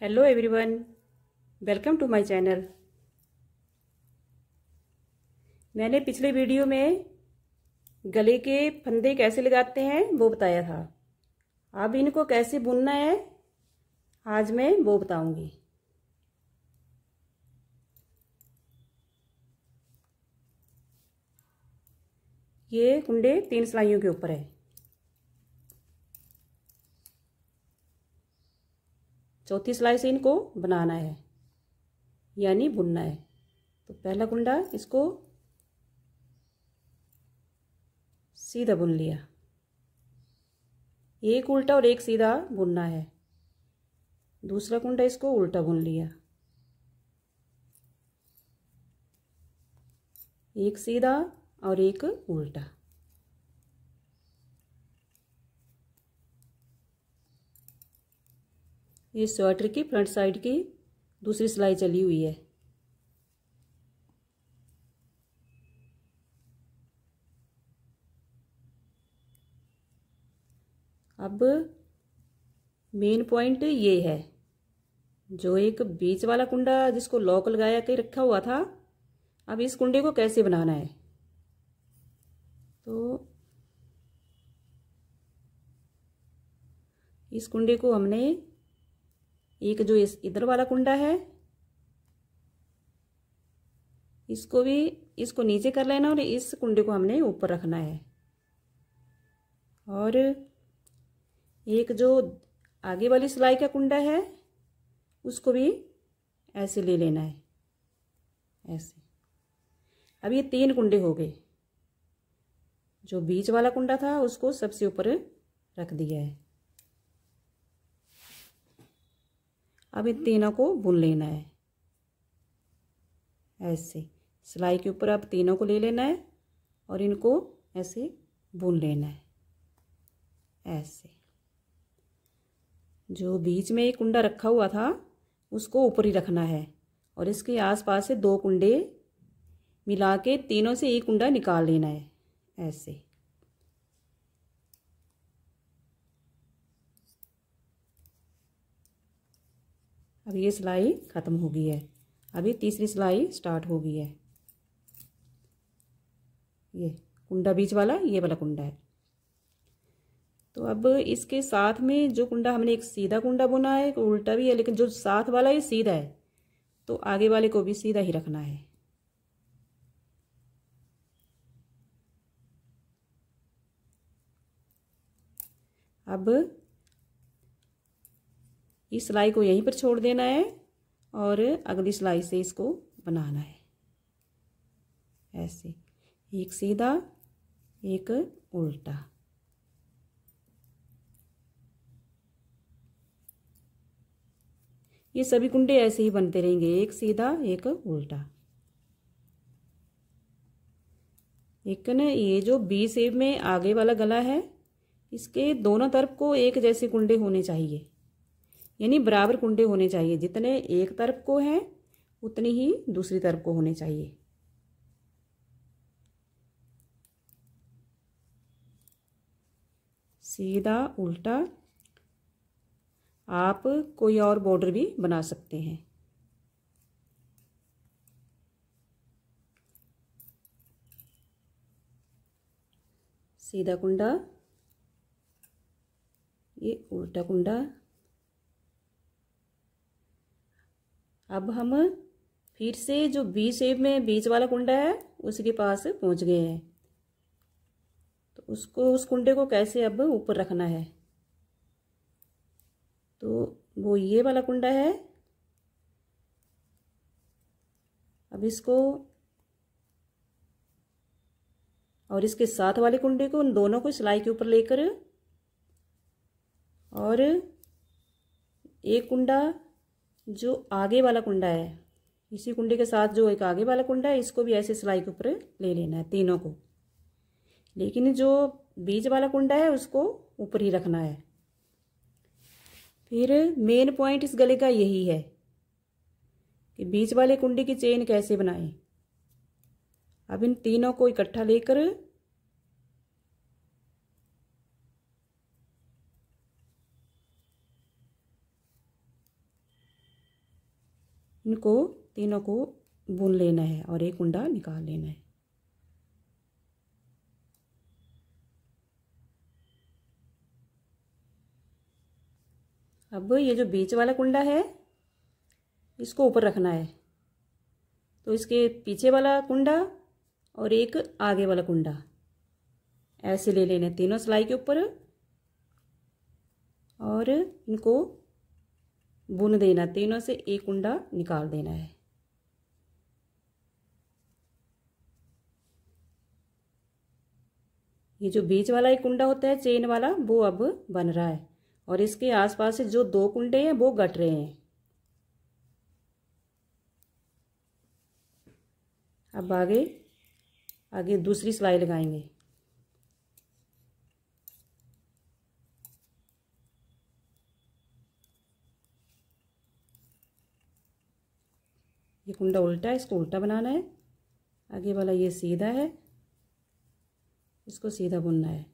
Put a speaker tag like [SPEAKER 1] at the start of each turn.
[SPEAKER 1] hello everyone welcome to my channel मैंने पिछले video में गले के फंदे कैसे लगाते हैं वो बताया था अब इनको कैसे बुनना है आज मैं वो बताऊंगी ये कुंडे तीन सिलाइयों के ऊपर है चौथी सिलाई से इनको बनाना है यानी बुनना है तो पहला कुंडा इसको सीधा बुन लिया एक उल्टा और एक सीधा बुनना है दूसरा कुंडा इसको उल्टा बुन लिया एक सीधा और एक उल्टा ये स्वेटर की फ्रंट साइड की दूसरी सिलाई चली हुई है अब मेन पॉइंट ये है जो एक बीच वाला कुंडा जिसको लॉक लगाया के रखा हुआ था अब इस कुंडे को कैसे बनाना है तो इस कुंडे को हमने एक जो इस इधर वाला कुंडा है इसको भी इसको नीचे कर लेना और इस कुंडे को हमने ऊपर रखना है और एक जो आगे वाली सिलाई का कुंडा है उसको भी ऐसे ले लेना है ऐसे अब ये तीन कुंडे हो गए जो बीच वाला कुंडा था उसको सबसे ऊपर रख दिया है अब इन तीनों को बुन लेना है ऐसे सिलाई के ऊपर अब तीनों को ले लेना है और इनको ऐसे बुन लेना है ऐसे जो बीच में एक कुंडा रखा हुआ था उसको ऊपर ही रखना है और इसके आसपास से दो कुंडे मिला के तीनों से एक कुंडा निकाल लेना है ऐसे अब ये सिलाई ख़त्म हो गई है अभी तीसरी सिलाई स्टार्ट हो गई है ये कुंडा बीच वाला ये वाला कुंडा है तो अब इसके साथ में जो कुंडा हमने एक सीधा कुंडा बुना है उल्टा भी है लेकिन जो साथ वाला ये सीधा है तो आगे वाले को भी सीधा ही रखना है अब इस सिलाई को यहीं पर छोड़ देना है और अगली सिलाई से इसको बनाना है ऐसे एक सीधा एक उल्टा ये सभी कुंडे ऐसे ही बनते रहेंगे एक सीधा एक उल्टा एक न ये जो बी सेब में आगे वाला गला है इसके दोनों तरफ को एक जैसे कुंडे होने चाहिए यानी बराबर कुंडे होने चाहिए जितने एक तरफ को हैं उतनी ही दूसरी तरफ को होने चाहिए सीधा उल्टा आप कोई और बॉर्डर भी बना सकते हैं सीधा कुंडा ये उल्टा कुंडा अब हम फिर से जो बी शेप में बीच वाला कुंडा है उसके पास पहुंच गए हैं तो उसको उस कुंडे को कैसे अब ऊपर रखना है तो वो ये वाला कुंडा है अब इसको और इसके साथ वाले कुंडे को उन दोनों को सिलाई के ऊपर लेकर और एक कुंडा जो आगे वाला कुंडा है इसी कुंडे के साथ जो एक आगे वाला कुंडा है इसको भी ऐसे सिलाई के ऊपर ले लेना है तीनों को लेकिन जो बीज वाला कुंडा है उसको ऊपर ही रखना है फिर मेन पॉइंट इस गले का यही है कि बीज वाले कुंडे की चेन कैसे बनाएं अब इन तीनों को इकट्ठा लेकर इनको तीनों को बुन लेना है और एक कुंडा निकाल लेना है अब ये जो बीच वाला कुंडा है इसको ऊपर रखना है तो इसके पीछे वाला कुंडा और एक आगे वाला कुंडा ऐसे ले लेना तीनों सिलाई के ऊपर और इनको बुन देना तीनों से एक कुंडा निकाल देना है ये जो बीच वाला एक कुंडा होता है चेन वाला वो अब बन रहा है और इसके आसपास से जो दो कुंडे हैं वो घट रहे हैं अब आगे आगे दूसरी सिलाई लगाएंगे ये कुंडा उल्टा है इसको उल्टा बनाना है आगे वाला ये सीधा है इसको सीधा बुनना है